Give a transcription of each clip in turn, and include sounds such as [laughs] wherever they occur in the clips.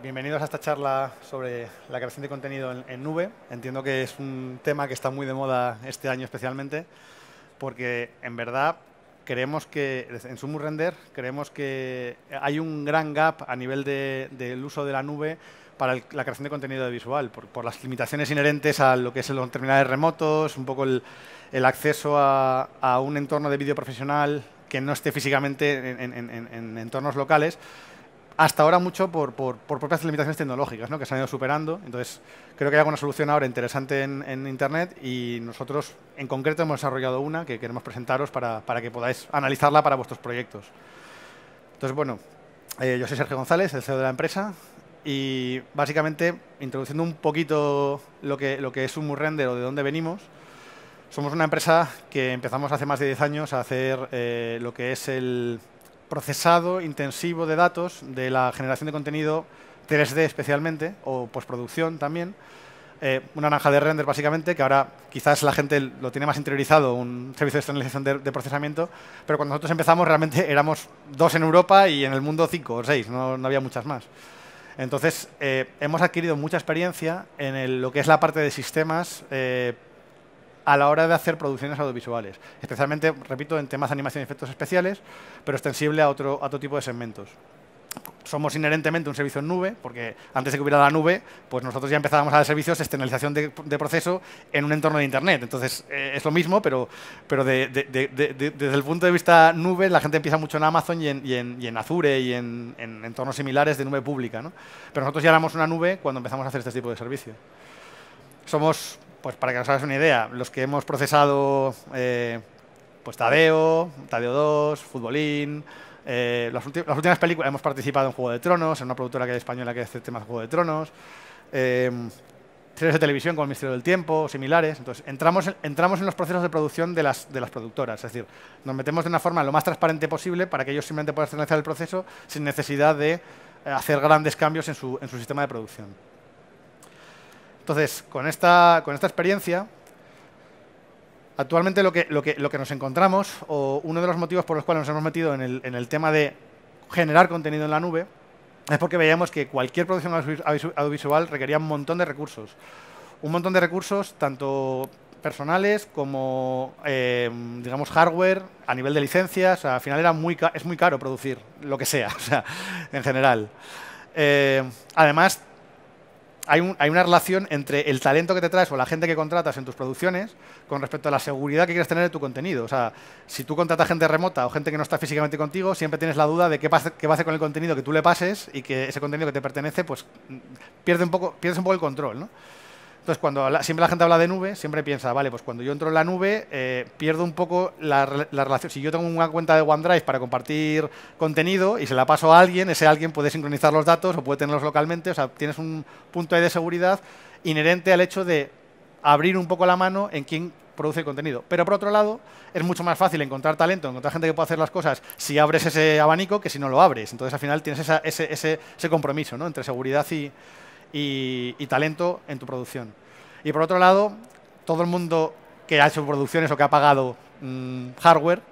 Bienvenidos a esta charla sobre la creación de contenido en, nube. Entiendo que es un tema que está muy de moda este año especialmente, porque en verdad creemos que, en Sumo Render, creemos que hay un gran gap a nivel del uso de la nube para la creación de contenido de visual, por, las limitaciones inherentes a lo que es los terminales remotos, un poco el, acceso a, un entorno de vídeo profesional que no esté físicamente en, en entornos locales hasta ahora mucho por, propias limitaciones tecnológicas, ¿no? que se han ido superando. Entonces, creo que hay alguna solución ahora interesante en, Internet y nosotros en concreto hemos desarrollado una que queremos presentaros para, que podáis analizarla para vuestros proyectos. Entonces, bueno, eh, yo soy Sergio González, el CEO de la empresa, y básicamente, introduciendo un poquito lo que, lo que es un render o de dónde venimos, somos una empresa que empezamos hace más de 10 años a hacer eh, lo que es el procesado intensivo de datos de la generación de contenido 3D especialmente, o postproducción también. Eh, una naranja de render básicamente, que ahora quizás la gente lo tiene más interiorizado, un servicio de externalización de, procesamiento, pero cuando nosotros empezamos realmente éramos dos en Europa y en el mundo cinco o seis, no, había muchas más. Entonces, eh, hemos adquirido mucha experiencia en lo que es la parte de sistemas eh, a la hora de hacer producciones audiovisuales, especialmente, repito, en temas de animación y efectos especiales, pero extensible a otro, a otro tipo de segmentos somos inherentemente un servicio en nube, porque antes de que hubiera la nube, pues nosotros ya empezábamos a dar servicios de externalización de, proceso en un entorno de Internet. Entonces, eh, es lo mismo, pero, pero desde el punto de vista nube, la gente empieza mucho en Amazon y en, y Azure y en, entornos similares de nube pública. Pero nosotros ya éramos una nube cuando empezamos a hacer este tipo de servicio. Somos pues para que os hagas una idea, los que hemos procesado eh, pues Tadeo, Tadeo 2, Futbolín, eh, las, últimas películas, hemos participado en Juego de Tronos, en una productora que es española que hace temas de Juego de Tronos, em, series de televisión como El Misterio del Tiempo, similares. Entonces, entramos, en, entramos en los procesos de producción de las, de las productoras, es decir, nos metemos de una forma lo más transparente posible para que ellos simplemente puedan realizar el proceso sin necesidad de eh, hacer grandes cambios en su, en su sistema de producción. Entonces, con esta, con esta experiencia, actualmente lo que, lo, que, lo que, nos encontramos, o uno de los motivos por los cuales nos hemos metido en el, en el tema de generar contenido en la nube, es porque veíamos que cualquier producción audiovisual requería un montón de recursos. Un montón de recursos, tanto personales como, eh, digamos, hardware, a nivel de licencias. al final era muy es muy caro producir lo que sea, [laughs] o sea en general. Eh, además, hay, una relación entre el talento que te traes o la gente que contratas en tus producciones con respecto a la seguridad que quieres tener de tu contenido. O sea, si tú contratas gente remota o gente que no está físicamente contigo, siempre tienes la duda de qué, va a hacer con el contenido que tú le pases y que ese contenido que te pertenece, pues mm, pierde un poco, pierdes un poco el control, ¿no? Entonces, cuando siempre la gente habla de nube, siempre piensa, vale, pues cuando yo entro en la nube, eh, pierdo un poco la, relación. Si yo tengo una cuenta de OneDrive para compartir contenido y se la paso a alguien, ese alguien puede sincronizar los datos o puede tenerlos localmente. O sea, tienes un punto de seguridad inherente al hecho de abrir un poco la mano en quién produce el contenido. Pero por otro lado, es mucho más fácil encontrar talento, encontrar gente que pueda hacer las cosas si abres ese abanico que si no lo abres. Entonces, al final tienes ese, ese compromiso ¿no? entre seguridad y, y, talento en tu producción. Y por otro lado, todo el mundo que ha hecho producciones o que ha pagado mm, hardware,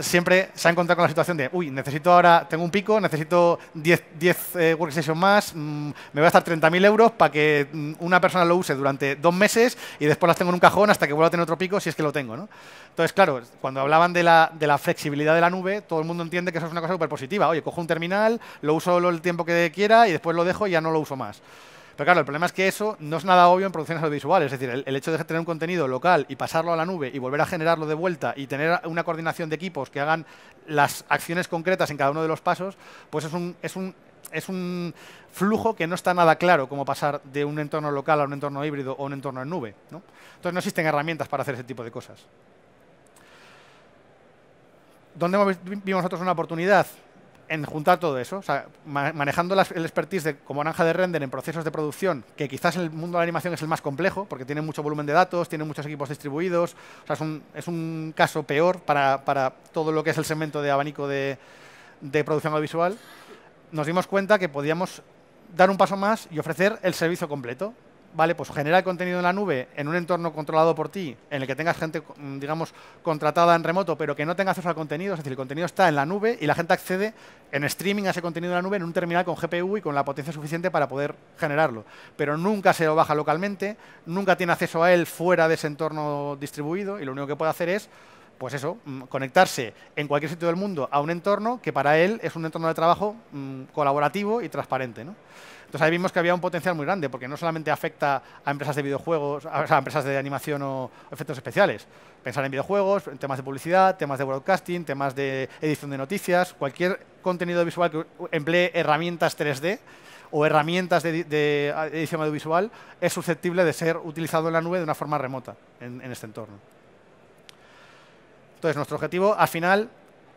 siempre, se ha encontrado con la situación de, uy, necesito ahora, tengo un pico, necesito 10, 10 eh, workstations más, mm, me voy a gastar 30.000 euros para que mm, una persona lo use durante dos meses y después las tengo en un cajón hasta que vuelva a tener otro pico si es que lo tengo. ¿no? Entonces, claro, cuando hablaban de la, de la flexibilidad de la nube, todo el mundo entiende que eso es una cosa súper positiva. Oye, cojo un terminal, lo uso el tiempo que quiera y después lo dejo y ya no lo uso más. Pero claro, el problema es que eso no es nada obvio en producciones audiovisuales. Es decir, el, hecho de tener un contenido local y pasarlo a la nube y volver a generarlo de vuelta y tener una coordinación de equipos que hagan las acciones concretas en cada uno de los pasos, pues es un, flujo que no está nada claro como pasar de un entorno local a un entorno híbrido o un entorno en nube. Entonces no existen herramientas para hacer ese tipo de cosas. ¿Dónde vimos nosotros una oportunidad? en juntar todo eso, o sea, manejando el expertise como naranja de render en procesos de producción, que quizás en el mundo de la animación es el más complejo, porque tiene mucho volumen de datos, tiene muchos equipos distribuidos, o sea, es un, caso peor para, todo lo que es el segmento de abanico de, de producción audiovisual, nos dimos cuenta que podíamos dar un paso más y ofrecer el servicio completo. ¿vale? Pues genera el contenido en la nube en un entorno controlado por ti, en el que tengas gente, mm, digamos, contratada en remoto, pero que no tenga acceso al contenido, es decir, el contenido está en la nube y la gente accede en streaming a ese contenido en la nube en un terminal con GPU y con la potencia suficiente para poder generarlo, pero nunca se lo baja localmente, nunca tiene acceso a él fuera de ese entorno distribuido y lo único que puede hacer es pues eso, mm, conectarse en cualquier sitio del mundo a un entorno que para él es un entorno de trabajo mm, colaborativo y transparente. ¿no? Entonces ahí vimos que había un potencial muy grande, porque no solamente afecta a empresas de videojuegos, a, empresas de animación o efectos especiales. Pensar en videojuegos, en temas de publicidad, temas de broadcasting, temas de edición de noticias, cualquier contenido visual que emplee herramientas 3D o herramientas de, edición audiovisual es susceptible de ser utilizado en la nube de una forma remota en este entorno. Entonces, nuestro objetivo al final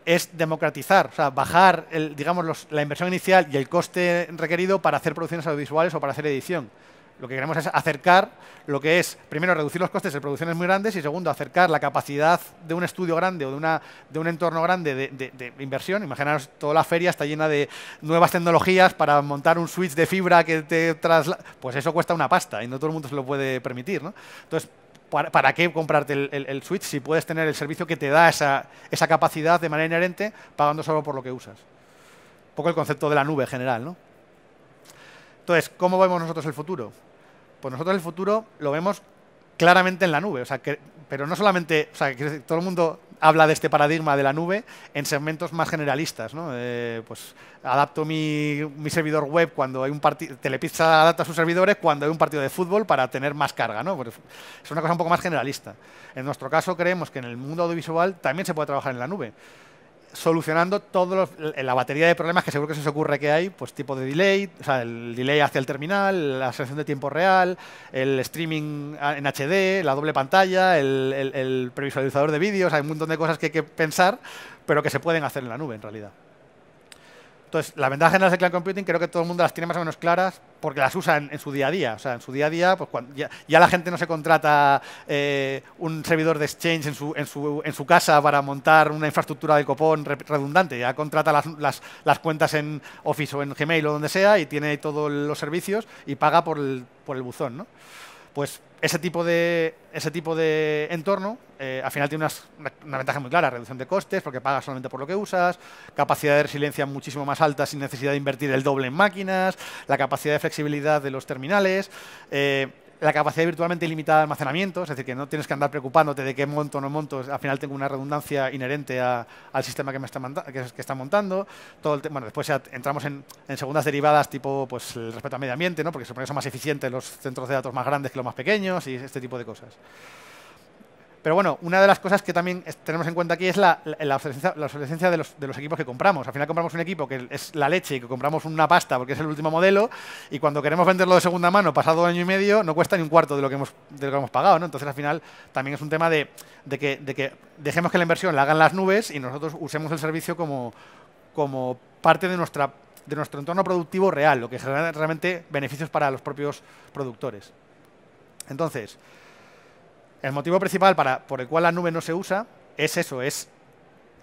es democratizar, o sea, bajar el, digamos, la inversión inicial y el coste requerido para hacer producciones audiovisuales o para hacer edición. Lo que queremos es acercar lo que es, primero, reducir los costes de producciones muy grandes y, segundo, acercar la capacidad de un estudio grande o de, una, de un entorno grande de, inversión. Imaginaros, toda la feria está llena de nuevas tecnologías para montar un switch de fibra que te traslada. Pues eso cuesta una pasta y no todo el mundo se lo puede permitir. ¿no? Entonces, ¿para, qué comprarte el, Switch si puedes tener el servicio que te da esa, capacidad de manera inherente pagando solo por lo que usas? Un poco el concepto de la nube general, ¿no? Entonces, ¿cómo vemos nosotros el futuro? Pues nosotros el futuro lo vemos claramente en la nube, o sea, que, pero no solamente, o sea, que todo el mundo habla de este paradigma de la nube en segmentos más generalistas. Eh, pues adapto mi, servidor web cuando hay un partido, Telepizza adapta a sus servidores cuando hay un partido de fútbol para tener más carga. ¿no? Pues, es una cosa un poco más generalista. En nuestro caso creemos que en el mundo audiovisual también se puede trabajar en la nube solucionando toda la batería de problemas que seguro que se os ocurre que hay, pues tipo de delay, o sea, el delay hacia el terminal, la selección de tiempo real, el streaming en HD, la doble pantalla, el, el previsualizador de vídeos, hay un montón de cosas que hay que pensar, pero que se pueden hacer en la nube en realidad. Entonces, las ventajas generales del cloud computing creo que todo el mundo las tiene más o menos claras porque las usa en, su día a día. O sea, en su día a día, pues ya, la gente no se contrata eh, un servidor de Exchange en su, casa para montar una infraestructura de copón redundante. Ya contrata las, cuentas en Office o en Gmail o donde sea y tiene todos los servicios y paga por el, por el buzón, ¿no? pues ese tipo de, ese tipo de entorno eh, al final tiene una, ventaja muy clara, reducción de costes, porque pagas solamente por lo que usas, capacidad de resiliencia muchísimo más alta sin necesidad de invertir el doble en máquinas, la capacidad de flexibilidad de los terminales. Eh, la capacidad virtualmente ilimitada de almacenamiento, es decir, que no tienes que andar preocupándote de qué monto o no monto, al final tengo una redundancia inherente al sistema que me está, que, está montando. Todo el bueno, después entramos en, segundas derivadas tipo pues, el respeto al medio ambiente, ¿no? porque supone que son más eficientes los centros de datos más grandes que los más pequeños y este tipo de cosas. Pero bueno, una de las cosas que también tenemos en cuenta aquí es la, obsolescencia, de, los, equipos que compramos. Al final compramos un equipo que es la leche y que compramos una pasta porque es el último modelo y cuando queremos venderlo de segunda mano, pasado año y medio, no cuesta ni un cuarto de lo que hemos, hemos pagado. ¿no? Entonces al final también es un tema de, que, dejemos que la inversión la hagan las nubes y nosotros usemos el servicio como, como parte de nuestra de nuestro entorno productivo real, lo que genera realmente beneficios para los propios productores. Entonces, el motivo principal para, por el cual la nube no se usa es eso, es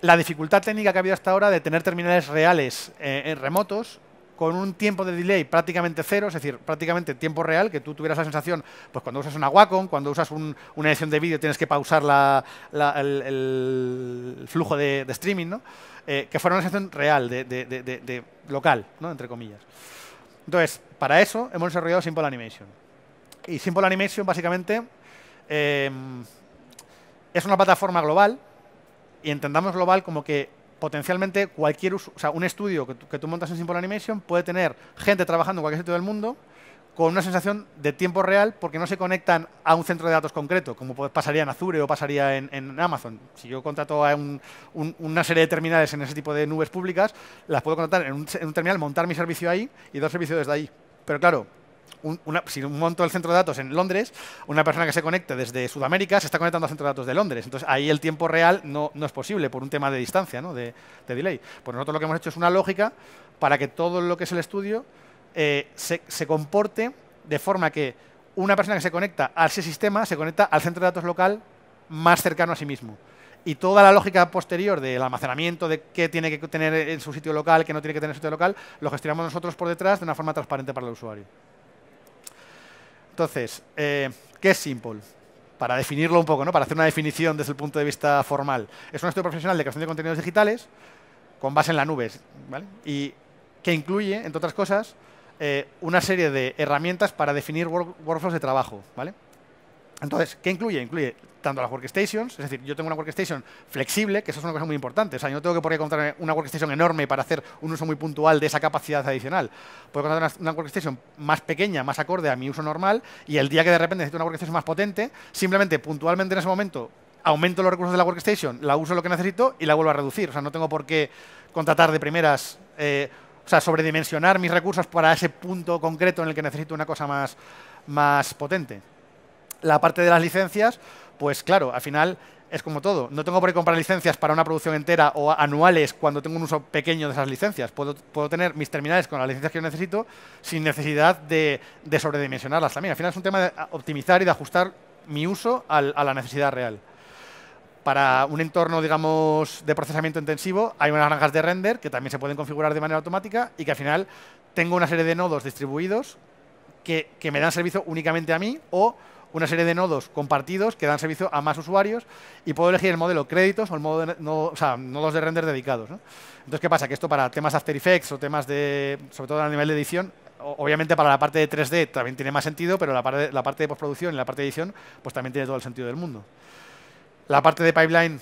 la dificultad técnica que ha habido hasta ahora de tener terminales reales en eh, eh, remotos con un tiempo de delay prácticamente cero, es decir, prácticamente tiempo real, que tú tuvieras la sensación, pues cuando usas una Wacom, cuando usas una edición de vídeo tienes que pausar el, flujo de, streaming, ¿no? Eh, que fuera una sensación real, de, local, ¿no? entre comillas. Entonces, para eso hemos desarrollado Simple Animation. Y Simple Animation básicamente Em, es una plataforma global y entendamos global como que potencialmente cualquier uso, o sea, un estudio que, tú montas en Simple Animation puede tener gente trabajando en cualquier sitio del mundo con una sensación de tiempo real porque no se conectan a un centro de datos concreto, como pues pasaría en Azure o pasaría en, Amazon. Si yo contrato a un, una serie de terminales en ese tipo de nubes públicas, las puedo contratar en un, en un terminal, montar mi servicio ahí y dar servicio desde ahí. Pero claro, un, monto del centro de datos en Londres, una persona que se conecte desde Sudamérica se está conectando al centro de datos de Londres. Entonces, ahí el tiempo real no, es posible por un tema de distancia, ¿no? de, delay. Pues nosotros lo que hemos hecho es una lógica para que todo lo que es el estudio eh, se, se comporte de forma que una persona que se conecta a ese sistema se conecta al centro de datos local más cercano a sí mismo y toda la lógica posterior del almacenamiento, de qué tiene que tener en su sitio local, qué no tiene que tener en su sitio local, lo gestionamos nosotros por detrás de una forma transparente para el usuario. Entonces, eh, ¿qué es Simple? Para definirlo un poco, ¿no? para hacer una definición desde el punto de vista formal. Es un estudio profesional de creación de contenidos digitales con base en la nube, ¿vale? Y que incluye, entre otras cosas, eh, una serie de herramientas para definir workflows de trabajo, ¿vale? Entonces, ¿qué incluye? Incluye tanto a las workstations, es decir, yo tengo una workstation flexible, que eso es una cosa muy importante. O sea, yo no tengo que por qué contratar una workstation enorme para hacer un uso muy puntual de esa capacidad adicional. Puedo contratar una, workstation más pequeña, más acorde a mi uso normal, y el día que de repente necesito una workstation más potente, simplemente puntualmente en ese momento aumento los recursos de la workstation, la uso lo que necesito y la vuelvo a reducir. O sea, no tengo por qué contratar de primeras, eh, o sea, sobredimensionar mis recursos para ese punto concreto en el que necesito una cosa más, más potente. La parte de las licencias, pues claro, al final es como todo. No tengo por qué comprar licencias para una producción entera o anuales cuando tengo un uso pequeño de esas licencias. Puedo, tener mis terminales con las licencias que yo necesito sin necesidad de, sobredimensionarlas también. Al final es un tema de optimizar y de ajustar mi uso a la necesidad real. Para un entorno, digamos, de procesamiento intensivo, hay unas granjas de render que también se pueden configurar de manera automática y que al final tengo una serie de nodos distribuidos que me dan servicio únicamente a mí o una serie de nodos compartidos que dan servicio a más usuarios y puedo elegir el modelo créditos o el modo de nodos de render dedicados. Entonces, ¿qué pasa? Que esto para temas After Effects o temas de, sobre todo a nivel de edición, obviamente para la parte de 3D también tiene más sentido, pero la parte, la parte de postproducción y la parte de edición, pues también tiene todo el sentido del mundo. La parte de pipeline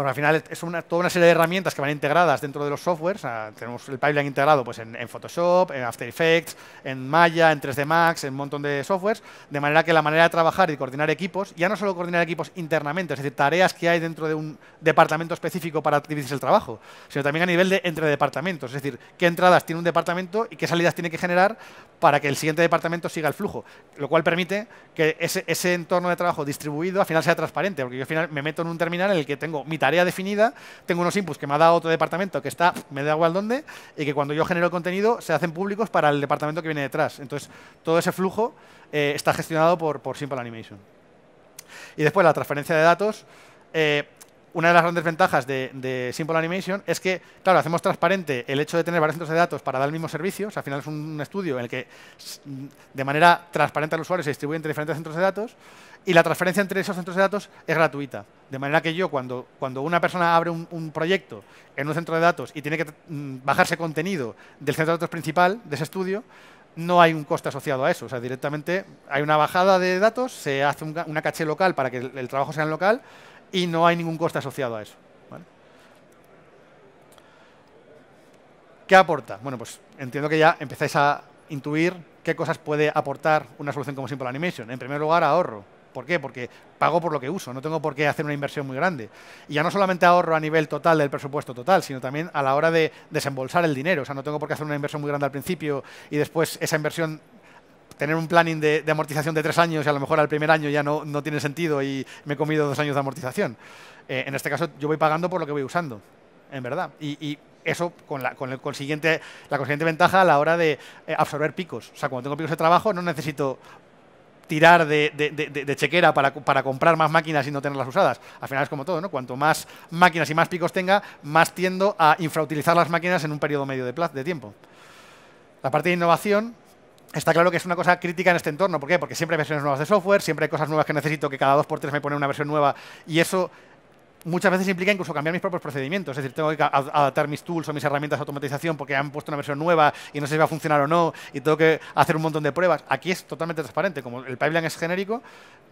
al final es una, toda una serie de herramientas que van integradas dentro de los softwares. tenemos el pipeline integrado pues, en, Photoshop, en After Effects, en Maya, en 3D Max, en un montón de softwares. De manera que la manera de trabajar y coordinar equipos, ya no solo coordinar equipos internamente, es decir, tareas que hay dentro de un departamento específico para dividirse el trabajo, sino también a nivel de entre departamentos. Es decir, qué entradas tiene un departamento y qué salidas tiene que generar para que el siguiente departamento siga el flujo. Lo cual permite que ese, ese entorno de trabajo distribuido al final sea transparente. Porque yo al final me meto en un terminal en el que tengo mi tarea definida, tengo unos inputs que me ha dado otro departamento que está, me da igual dónde, y que cuando yo genero el contenido se hacen públicos para el departamento que viene detrás. Entonces, todo ese flujo eh, está gestionado por, Simple Animation. Y después la transferencia de datos. Eh, una de las grandes ventajas de, Simple Animation es que, claro, hacemos transparente el hecho de tener varios centros de datos para dar el mismo servicio. O sea, al final es un estudio en el que de manera transparente al usuario se distribuye entre diferentes centros de datos y la transferencia entre esos centros de datos es gratuita. De manera que yo, cuando, cuando una persona abre un, proyecto en un centro de datos y tiene que mm, bajarse contenido del centro de datos principal de ese estudio, no hay un coste asociado a eso. O sea, directamente hay una bajada de datos, se hace una caché local para que el, el trabajo sea en local y no hay ningún coste asociado a eso. ¿Qué aporta? Bueno, pues entiendo que ya empezáis a intuir qué cosas puede aportar una solución como Simple Animation. En primer lugar, ahorro. ¿Por qué? Porque pago por lo que uso, no tengo por qué hacer una inversión muy grande. Y ya no solamente ahorro a nivel total del presupuesto total, sino también a la hora de desembolsar el dinero. O sea, no tengo por qué hacer una inversión muy grande al principio y después esa inversión tener un planning de, amortización de tres años y a lo mejor al primer año ya no, tiene sentido y me he comido dos años de amortización. Eh, en este caso yo voy pagando por lo que voy usando, en verdad. Y, eso con, la, el consiguiente, la consiguiente ventaja a la hora de eh, absorber picos. O sea, cuando tengo picos de trabajo no necesito tirar de, chequera para, comprar más máquinas y no tenerlas usadas. Al final es como todo, ¿no? Cuanto más máquinas y más picos tenga, más tiendo a infrautilizar las máquinas en un periodo medio de, plazo, de tiempo. La parte de innovación Está claro que es una cosa crítica en este entorno. ¿Por qué? Porque siempre hay versiones nuevas de software, siempre hay cosas nuevas que necesito, que cada dos por tres me pone una versión nueva y eso muchas veces implica incluso cambiar mis propios procedimientos. Es decir, tengo que adaptar mis tools o mis herramientas de automatización porque han puesto una versión nueva y no sé si va a funcionar o no y tengo que hacer un montón de pruebas. Aquí es totalmente transparente. Como el pipeline es genérico,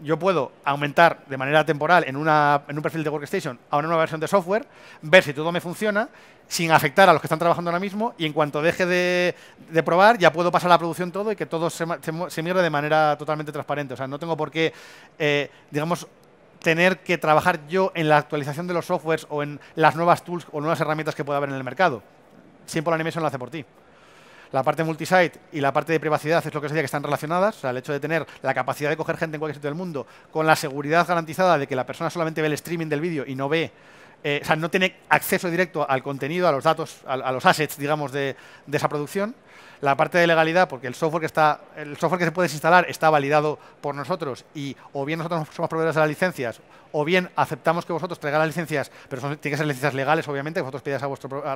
yo puedo aumentar de manera temporal en, una, en un perfil de Workstation a una nueva versión de software, ver si todo me funciona sin afectar a los que están trabajando ahora mismo y en cuanto deje de, probar ya puedo pasar a la producción todo y que todo se, se, de manera totalmente transparente. O sea, no tengo por qué, eh, digamos, tener que trabajar yo en la actualización de los softwares o en las nuevas tools o nuevas herramientas que pueda haber en el mercado. Siempre la Animation lo hace por ti. La parte multisite y la parte de privacidad es lo que os decía, que están relacionadas. O sea, el hecho de tener la capacidad de coger gente en cualquier sitio del mundo con la seguridad garantizada de que la persona solamente ve el streaming del vídeo y no ve eh, o sea, no tiene acceso directo al contenido, a los datos, a, los assets, digamos, de, esa producción. La parte de legalidad, porque el software que se puede instalar está validado por nosotros y o bien nosotros somos proveedores de las licencias, o bien aceptamos que vosotros traigáis las licencias, pero tienen que ser licencias legales, obviamente, que vosotros pidáis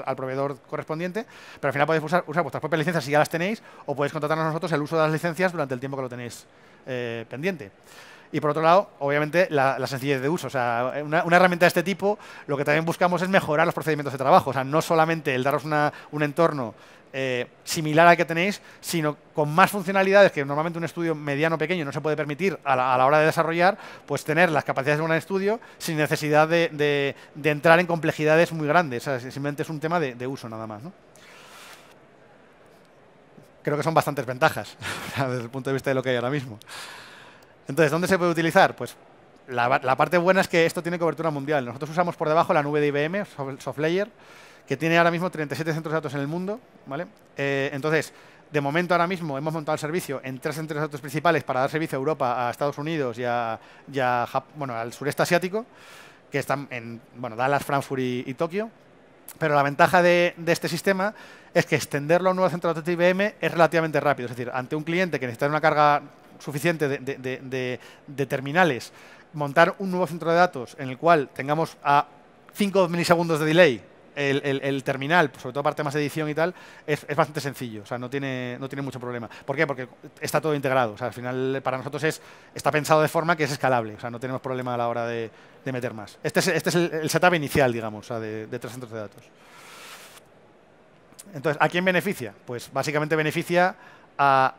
al, proveedor correspondiente, pero al final podéis usar, vuestras propias licencias si ya las tenéis, o podéis contratarnos nosotros el uso de las licencias durante el tiempo que lo tenéis eh, pendiente. Y por otro lado, obviamente, la, sencillez de uso. O sea, una, herramienta de este tipo, lo que también buscamos es mejorar los procedimientos de trabajo. O sea, no solamente el daros un entorno eh, similar al que tenéis, sino con más funcionalidades que normalmente un estudio mediano pequeño no se puede permitir a la, hora de desarrollar, pues tener las capacidades de un estudio sin necesidad de, entrar en complejidades muy grandes. simplemente es un tema de, uso nada más. Creo que son bastantes ventajas [laughs] desde el punto de vista de lo que hay ahora mismo. Entonces, ¿dónde se puede utilizar? Pues la, parte buena es que esto tiene cobertura mundial. Nosotros usamos por debajo la nube de IBM, SoftLayer, que tiene ahora mismo 37 centros de datos en el mundo. ¿vale? Eh, entonces, de momento ahora mismo hemos montado el servicio en tres centros de datos principales para dar servicio a Europa, a Estados Unidos y, a, bueno, al sureste asiático, que están en bueno, Dallas, Frankfurt y, Tokio. Pero la ventaja de, de, este sistema es que extenderlo a un nuevo centro de datos de IBM es relativamente rápido. Es decir, ante un cliente que necesita una carga suficiente de, terminales, montar un nuevo centro de datos en el cual tengamos a 5 milisegundos de delay el, terminal, pues sobre todo parte más de edición y tal, es, bastante sencillo, o sea, no tiene, no tiene mucho problema. ¿Por qué? Porque está todo integrado, al final para nosotros es, está pensado de forma que es escalable, o sea, no tenemos problema a la hora de, meter más. Este es, este es el, setup inicial, digamos, de, de, tres centros de datos. Entonces, ¿a quién beneficia? Pues básicamente beneficia a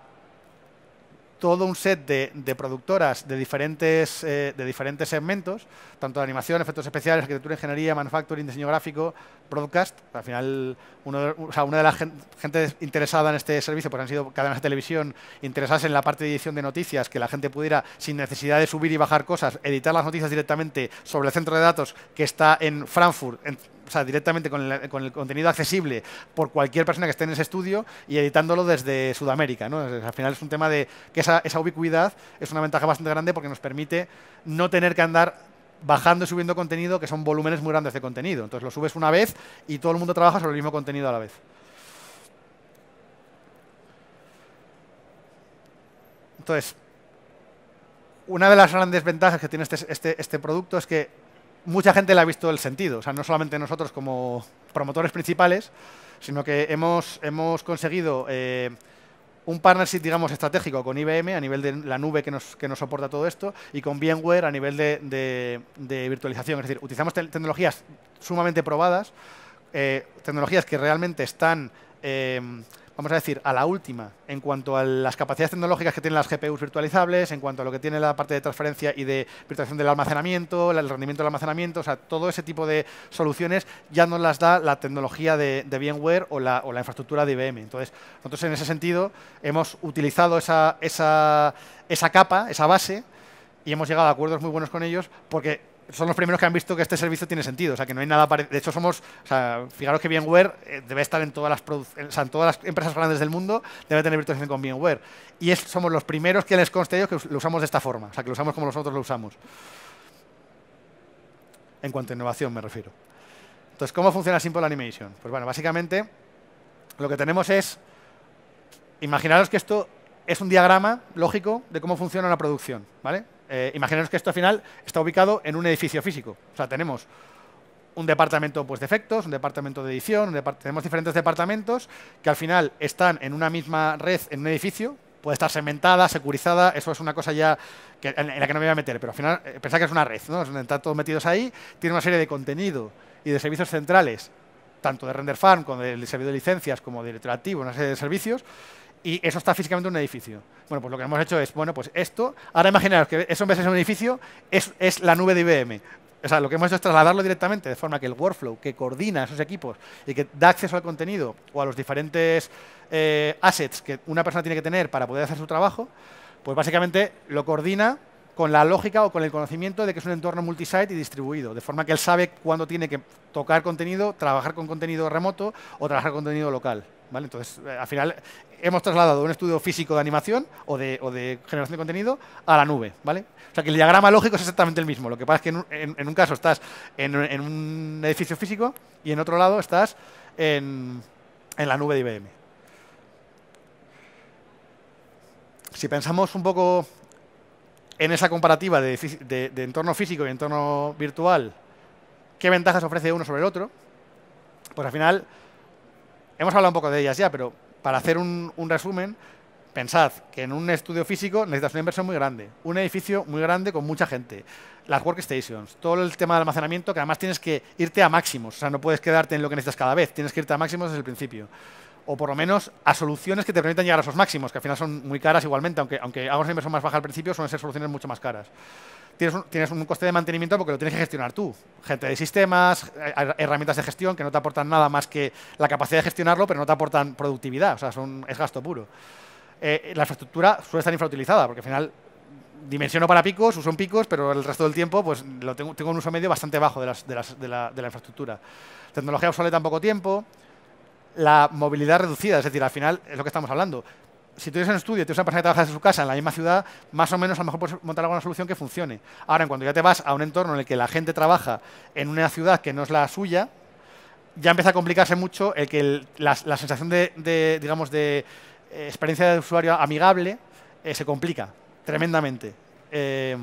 todo un set de, productoras de diferentes, eh, de diferentes segmentos, tanto de animación, efectos especiales, arquitectura, ingeniería, manufacturing, diseño gráfico, broadcast. Al final, uno una de las gente interesada en este servicio pues han sido cadenas de televisión interesadas en la parte de edición de noticias, que la gente pudiera, sin necesidad de subir y bajar cosas, editar las noticias directamente sobre el centro de datos que está en Frankfurt, en, o sea, directamente con el, contenido accesible por cualquier persona que esté en ese estudio y editándolo desde Sudamérica. ¿no? Al final es un tema de que esa, ubicuidad es una ventaja bastante grande porque nos permite no tener que andar bajando y subiendo contenido, que son volúmenes muy grandes de contenido. Entonces lo subes una vez y todo el mundo trabaja sobre el mismo contenido a la vez. Entonces, una de las grandes ventajas que tiene este, este, este producto es que mucha gente le ha visto el sentido. O sea, no solamente nosotros como promotores principales, sino que hemos, hemos conseguido eh, un partnership, digamos, estratégico con IBM a nivel de la nube que nos, que nos soporta todo esto y con VMware a nivel de, virtualización. Es decir, utilizamos tecnologías sumamente probadas, eh, tecnologías que realmente están... Eh, vamos a decir, a la última en cuanto a las capacidades tecnológicas que tienen las GPUs virtualizables, en cuanto a lo que tiene la parte de transferencia y de virtualización del almacenamiento, el rendimiento del almacenamiento, o sea, todo ese tipo de soluciones ya nos las da la tecnología de, VMware o la, infraestructura de IBM. Entonces, nosotros en ese sentido hemos utilizado esa, esa, esa capa, esa base, y hemos llegado a acuerdos muy buenos con ellos porque son los primeros que han visto que este servicio tiene sentido. O sea, que no hay nada De hecho, somos. O fijaros que VMware eh, debe estar en todas, las en todas las empresas grandes del mundo, debe tener virtualización con VMware. Y somos los primeros que les conste ellos que lo usamos de esta forma. O sea, que lo usamos como nosotros lo usamos. En cuanto a innovación, me refiero. Entonces, ¿cómo funciona Simple Animation? Pues bueno, básicamente lo que tenemos es. Imaginaros que esto es un diagrama lógico de cómo funciona una producción, ¿vale? Eh, imaginaros que esto al final está ubicado en un edificio físico. O sea, tenemos un departamento pues, de efectos, un departamento de edición, tenemos diferentes departamentos que al final están en una misma red, en un edificio, puede estar segmentada, securizada, eso es una cosa ya en, la que no me voy a meter, pero al final eh, pensar que es una red, ¿no? están todos metidos ahí, tiene una serie de contenido y de servicios centrales, tanto de render farm como del servidor de licencias, como de activo, una serie de servicios, y eso está físicamente en un edificio. Bueno, pues lo que hemos hecho es, bueno, pues esto, ahora imaginaros que eso en vez de ser un edificio, es, la nube de IBM. O sea, lo que hemos hecho es trasladarlo directamente, de forma que el workflow que coordina esos equipos y que da acceso al contenido o a los diferentes eh, assets que una persona tiene que tener para poder hacer su trabajo, pues básicamente lo coordina con la lógica o con el conocimiento de que es un entorno multisite y distribuido, de forma que él sabe cuándo tiene que tocar contenido, trabajar con contenido remoto o trabajar con contenido local. ¿vale? Entonces, eh, al final hemos trasladado un estudio físico de animación o de, generación de contenido a la nube. ¿vale? O sea que el diagrama lógico es exactamente el mismo. Lo que pasa es que en un, caso estás en, un edificio físico y en otro lado estás en la nube de IBM. Si pensamos un poco en esa comparativa de, entorno físico y entorno virtual, ¿qué ventajas ofrece uno sobre el otro? Pues al final, hemos hablado un poco de ellas ya, pero para hacer un, un resumen, pensad que en un estudio físico necesitas una inversión muy grande, un edificio muy grande con mucha gente, las workstations, todo el tema de almacenamiento, que además tienes que irte a máximos, o sea, no puedes quedarte en lo que necesitas cada vez, tienes que irte a máximos desde el principio o por lo menos a soluciones que te permitan llegar a esos máximos, que al final son muy caras igualmente, aunque, aunque hagas una inversión más baja al principio, suelen ser soluciones mucho más caras. Tienes un, coste de mantenimiento porque lo tienes que gestionar tú. Gente de sistemas, eh, herramientas de gestión que no te aportan nada más que la capacidad de gestionarlo, pero no te aportan productividad, o sea, son, es gasto puro. Eh, la infraestructura suele estar infrautilizada, porque al final dimensiono para picos, uso en picos, pero el resto del tiempo pues, lo tengo, un uso medio bastante bajo de, de, la, de la infraestructura. Tecnología obsoleta en poco tiempo, la movilidad reducida, es decir, al final es lo que estamos hablando. Si tú eres en un estudio y tienes una persona que trabaja desde su casa en la misma ciudad, más o menos a lo mejor puedes montar alguna solución que funcione. Ahora, en cuanto ya te vas a un entorno en el que la gente trabaja en una ciudad que no es la suya, ya empieza a complicarse mucho el que la, sensación de, digamos, de eh, experiencia de usuario amigable eh, se complica tremendamente. Eh,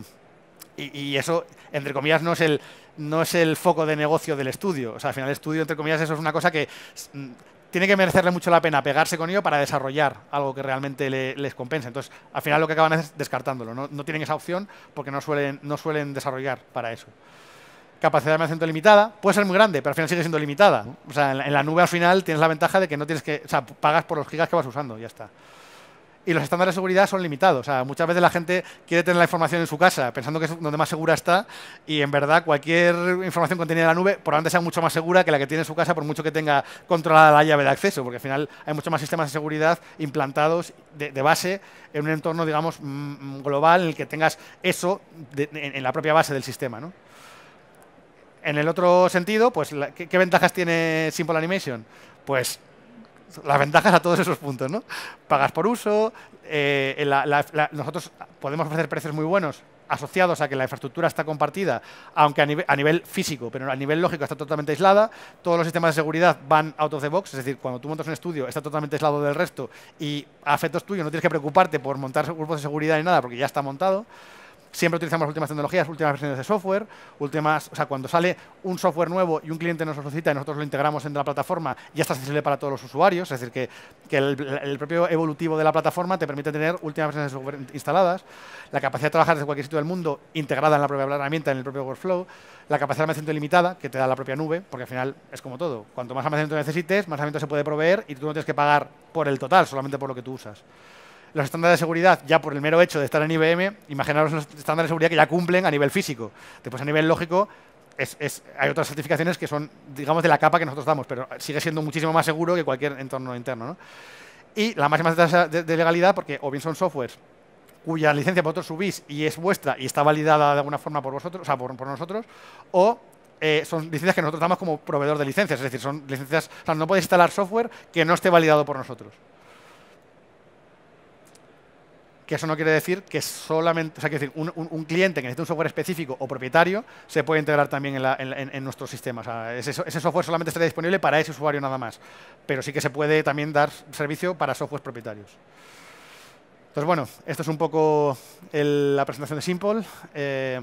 y, eso, entre comillas, no es, el, no es el foco de negocio del estudio. O sea, al final el estudio, entre comillas, eso es una cosa que mm, tiene que merecerle mucho la pena pegarse con ello para desarrollar algo que realmente les compense. Entonces, al final lo que acaban es descartándolo. No, tienen esa opción porque no suelen, no suelen desarrollar para eso. Capacidad de almacenamiento limitada. Puede ser muy grande, pero al final sigue siendo limitada. O sea, en la, nube al final tienes la ventaja de que no tienes que... O sea, pagas por los gigas que vas usando, ya está y los estándares de seguridad son limitados. O muchas veces la gente quiere tener la información en su casa pensando que es donde más segura está y en verdad cualquier información contenida en la nube probablemente sea mucho más segura que la que tiene en su casa por mucho que tenga controlada la llave de acceso, porque al final hay muchos más sistemas de seguridad implantados de, base en un entorno, digamos, global en el que tengas eso en, la propia base del sistema. En el otro sentido, pues, ¿qué, ¿qué ventajas tiene Simple Animation? Pues las ventajas a todos esos puntos, ¿no? Pagas por uso, eh, nosotros podemos ofrecer precios muy buenos asociados a que la infraestructura está compartida, aunque a nivel, físico, pero a nivel lógico está totalmente aislada, todos los sistemas de seguridad van out of the box, es decir, cuando tú montas un estudio está totalmente aislado del resto y afectos efectos tuyos no tienes que preocuparte por montar grupos de seguridad ni nada porque ya está montado. Siempre utilizamos últimas tecnologías, últimas versiones de software, últimas, o sea, cuando sale un software nuevo y un cliente nos lo solicita y nosotros lo integramos en la plataforma, ya está accesible para todos los usuarios, es decir, que, el, propio evolutivo de la plataforma te permite tener últimas versiones de software instaladas, la capacidad de trabajar desde cualquier sitio del mundo integrada en la propia herramienta, en el propio workflow, la capacidad de almacenamiento ilimitada que te da la propia nube, porque al final es como todo, cuanto más almacenamiento necesites, más almacenamiento se puede proveer y tú no tienes que pagar por el total, solamente por lo que tú usas los estándares de seguridad, ya por el mero hecho de estar en IBM, imaginaros los estándares de seguridad que ya cumplen a nivel físico. Después, a nivel lógico, hay otras certificaciones que son, digamos, de la capa que nosotros damos, pero sigue siendo muchísimo más seguro que cualquier entorno interno. Y la máxima de, de legalidad, porque o bien son softwares cuya licencia vosotros subís y es vuestra y está validada de alguna forma por vosotros, o por, nosotros, o eh, son licencias que nosotros damos como proveedor de licencias, es decir, son licencias, no podéis instalar software que no esté validado por nosotros que eso no quiere decir que solamente, o sea, decir, un, cliente que necesita un software específico o propietario se puede integrar también en, nuestro sistema. ese, software solamente estará disponible para ese usuario nada más, pero sí que se puede también dar servicio para softwares propietarios. Entonces, bueno, esto es un poco la presentación de Simple. Eh,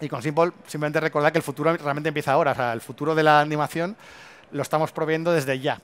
y con Simple, simplemente recordar que el futuro realmente empieza ahora. el futuro de la animación lo estamos proveyendo desde ya.